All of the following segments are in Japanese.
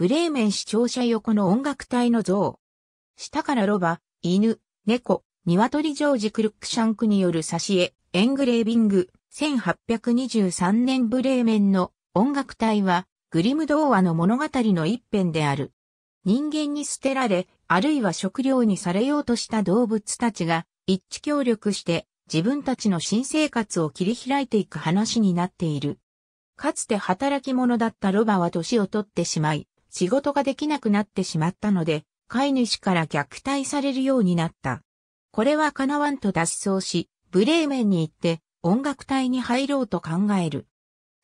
ブレーメン視聴者横の音楽隊の像。下からロバ、犬、猫、鶏ジョージ・クルックシャンクによる挿絵、エングレービング、1823年ブレーメンの音楽隊は、グリム童話の物語の一編である。人間に捨てられ、あるいは食料にされようとした動物たちが、一致協力して自分たちの新生活を切り開いていく話になっている。かつて働き者だったロバは年を取ってしまい、仕事ができなくなってしまったので、飼い主から虐待されるようになった。これは叶わんと脱走し、ブレーメンに行って音楽隊に入ろうと考える。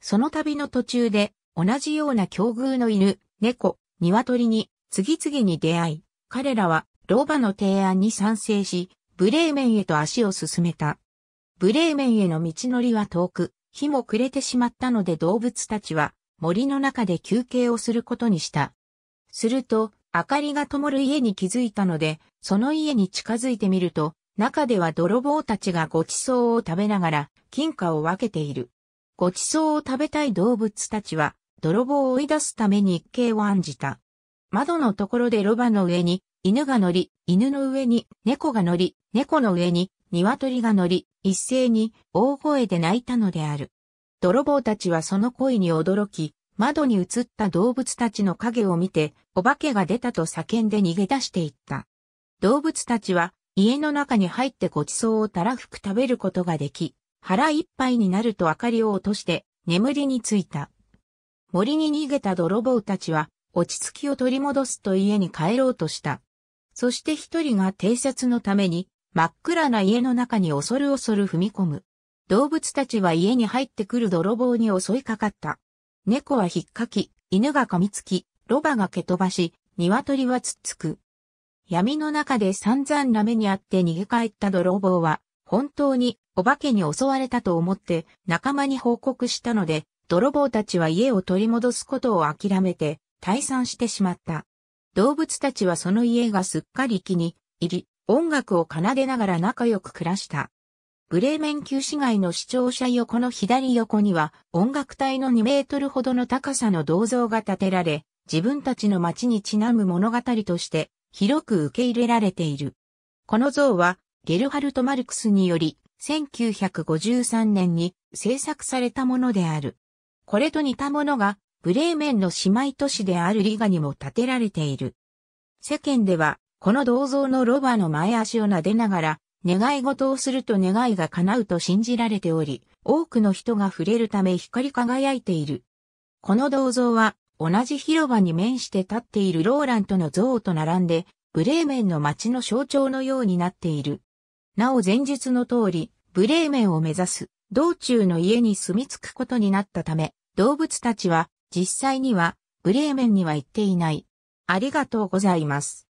その旅の途中で同じような境遇の犬、猫、鶏に次々に出会い、彼らは老婆の提案に賛成し、ブレーメンへと足を進めた。ブレーメンへの道のりは遠く、日も暮れてしまったので動物たちは森の中で休憩をすることにした。すると、明かりが灯る家に気づいたので、その家に近づいてみると、中では泥棒たちがごちそうを食べながら、金貨を分けている。ごちそうを食べたい動物たちは、泥棒を追い出すために一計を案じた。窓のところでロバの上に、犬が乗り、犬の上に、猫が乗り、猫の上に、鶏が乗り、一斉に大声で泣いたのである。泥棒たちはその声に驚き、窓に映った動物たちの影を見て、お化けが出たと叫んで逃げ出していった。動物たちは、家の中に入ってごちそうをたらふく食べることができ、腹いっぱいになると明かりを落として、眠りについた。森に逃げた泥棒たちは、落ち着きを取り戻すと家に帰ろうとした。そして一人が偵察のために、真っ暗な家の中に恐る恐る踏み込む。動物たちは家に入ってくる泥棒に襲いかかった。猫は引っかき、犬が噛みつき、ロバが蹴飛ばし、鶏はつっつく。闇の中で散々な目にあって逃げ帰った泥棒は、本当にお化けに襲われたと思って仲間に報告したので、泥棒たちは家を取り戻すことを諦めて退散してしまった。動物たちはその家がすっかり気に入り、音楽を奏でながら仲良く暮らした。ブレーメン旧市街の視聴者横の左横には音楽隊の2メートルほどの高さの銅像が建てられ、自分たちの街にちなむ物語として広く受け入れられている。この像はゲルハルト・マルクスにより1953年に制作されたものである。これと似たものがブレーメンの姉妹都市であるリガにも建てられている。世間ではこの銅像のロバの前足を撫でながら願い事をすると願いが叶うと信じられており、多くの人が触れるため光り輝いている。この銅像は、同じ広場に面して立っているローランとの像と並んで、ブレーメンの街の象徴のようになっている。なお前述の通り、ブレーメンを目指す、道中の家に住み着くことになったため、動物たちは、実際には、ブレーメンには行っていない。ありがとうございます。